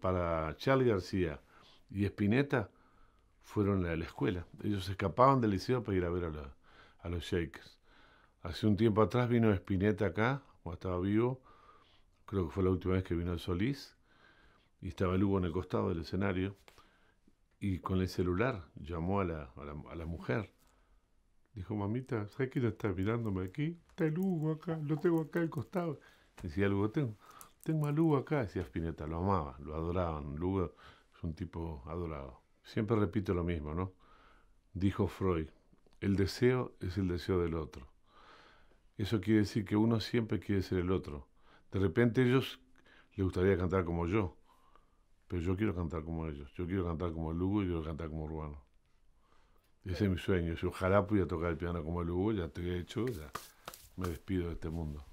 para Charlie García y Spinetta fueron a la escuela. Ellos escapaban del liceo para ir a ver a, los Shakers. Hace un tiempo atrás vino Spinetta acá, o estaba vivo. Creo que fue la última vez que vino el Solís. Y estaba Hugo en el costado del escenario. Y con el celular llamó a la, mujer. Dijo, mamita, ¿sabes quién está mirándome aquí? Está Lugo acá, lo tengo acá al costado. Decía, algo tengo. Tengo a Lugo acá, decía Spinetta, lo amaba, lo adoraban. Lugo es un tipo adorado. Siempre repito lo mismo, ¿no? Dijo Freud, el deseo es el deseo del otro. Eso quiere decir que uno siempre quiere ser el otro. De repente ellos les gustaría cantar como yo, pero yo quiero cantar como ellos. Yo quiero cantar como Lugo y quiero cantar como Urbano. Ese es mi sueño. ojalá pudiera tocar el piano como Lugo, ya te he hecho, ya me despido de este mundo.